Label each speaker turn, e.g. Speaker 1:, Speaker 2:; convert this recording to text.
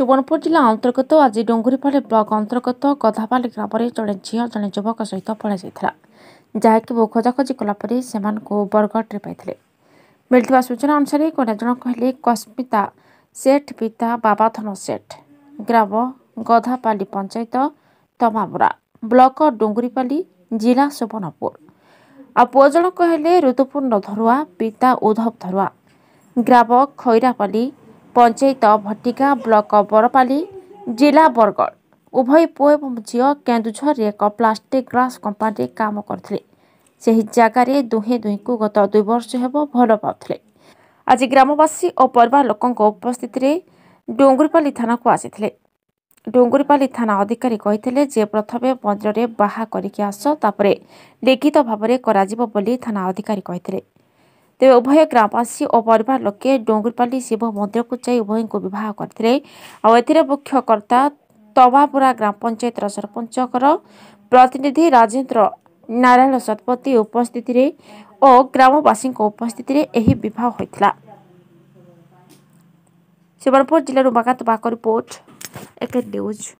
Speaker 1: ସୁବର୍ଣ୍ଣପୁର ଜିଲ୍ଲା ଅନ୍ତର୍ଗତ ଆଜି ଡୁଙ୍ଗୁରିପାଲି ବ୍ଲକ ଅନ୍ତର୍ଗତ ଗଧାପାଲି ଗ୍ରାମରେ ଜଣେ ଝିଅ ଜଣେ ଯୁବକ ସହିତ ପଳାଇ ଯାଇଥିଲା ଯାହାକି ବହୁ ଖୋଜାଖୋଜି କଲାପରେ ସେମାନଙ୍କୁ ବରଗଡ଼ରେ ପାଇଥିଲେ ମିଳିଥିବା ସୂଚନା ଅନୁସାରେ କନ୍ୟା ଜଣକ ହେଲେ କସ୍ମିତା ସେଠ ପିତା ବାବାଧନ ସେଠ ଗ୍ରାମ ଗଧାପାଲି ପଞ୍ଚାୟତ ତମାମୁରା ବ୍ଲକ ଡୁଙ୍ଗୁରିପାଲି ଜିଲ୍ଲା ସୁବର୍ଣ୍ଣପୁର ଆଉ ପୁଅ ଜଣକ ହେଲେ ଋତୁପୂର୍ଣ୍ଣ ଧରୁଆ ପିତା ଉଦ୍ଧବ ଧରୁଆ ଗ୍ରାମ ଖଇରାପାଲି ପଞ୍ଚାୟତ ଭଟିକା ବ୍ଲକ ବରପାଲି ଜିଲ୍ଲା ବରଗଡ଼ ଉଭୟ ପୁଅ ଏବଂ ଝିଅ କେନ୍ଦୁଝରରେ ଏକ ପ୍ଲାଷ୍ଟିକ୍ ଗ୍ଲାସ୍ କମ୍ପାନୀରେ କାମ କରୁଥିଲେ ସେହି ଜାଗାରେ ଦୁହେଁ ଦୁହିଁଙ୍କୁ ଗତ ଦୁଇ ବର୍ଷ ହେବ ଭଲ ପାଉଥିଲେ ଆଜି ଗ୍ରାମବାସୀ ଓ ପରିବାର ଲୋକଙ୍କ ଉପସ୍ଥିତିରେ ଡୁଙ୍ଗୁରିପାଲି ଥାନାକୁ ଆସିଥିଲେ ଡୁଙ୍ଗୁରିପାଲି ଥାନା ଅଧିକାରୀ କହିଥିଲେ ଯେ ପ୍ରଥମେ ମନ୍ଦିରରେ ବାହା କରିକି ଆସ ତାପରେ ଲିଖିତ ଭାବରେ କରାଯିବ ବୋଲି ଥାନା ଅଧିକାରୀ କହିଥିଲେ ତେବେ ଉଭୟ ଗ୍ରାମବାସୀ ଓ ପରିବାର ଲୋକେ ଡୋଙ୍ଗୁରିପାଲି ଶିବ ମନ୍ଦିରକୁ ଯାଇ ଉଭୟଙ୍କୁ ବିବାହ କରିଥିଲେ ଆଉ ଏଥିରେ ମୁଖ୍ୟକର୍ତ୍ତା ତବାପୁରା ଗ୍ରାମ ପଞ୍ଚାୟତର ସରପଞ୍ଚଙ୍କର ପ୍ରତିନିଧି ରାଜେନ୍ଦ୍ର ନାରାୟଣ ଶତପଥୀ ଉପସ୍ଥିତିରେ ଓ ଗ୍ରାମବାସୀଙ୍କ ଉପସ୍ଥିତିରେ ଏହି ବିବାହ ହୋଇଥିଲା ସୁବର୍ଣ୍ଣପୁର ଜିଲ୍ଲାରୁ ବାଗାତ ବାକ ରିପୋର୍ଟ ଏକ ନ୍ୟୁଜ୍